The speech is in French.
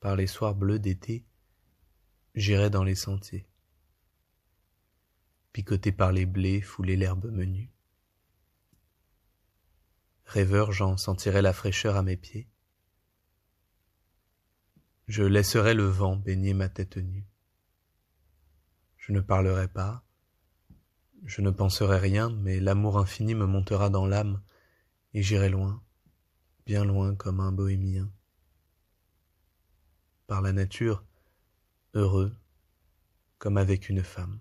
par les soirs bleus d'été, j'irai dans les sentiers. Picoté par les blés, fouler l'herbe menue. Rêveur, j'en sentirai la fraîcheur à mes pieds. Je laisserai le vent baigner ma tête nue. Je ne parlerai pas, je ne penserai rien, mais l'amour infini me montera dans l'âme, et j'irai loin, bien loin comme un bohémien par la nature, heureux, comme avec une femme.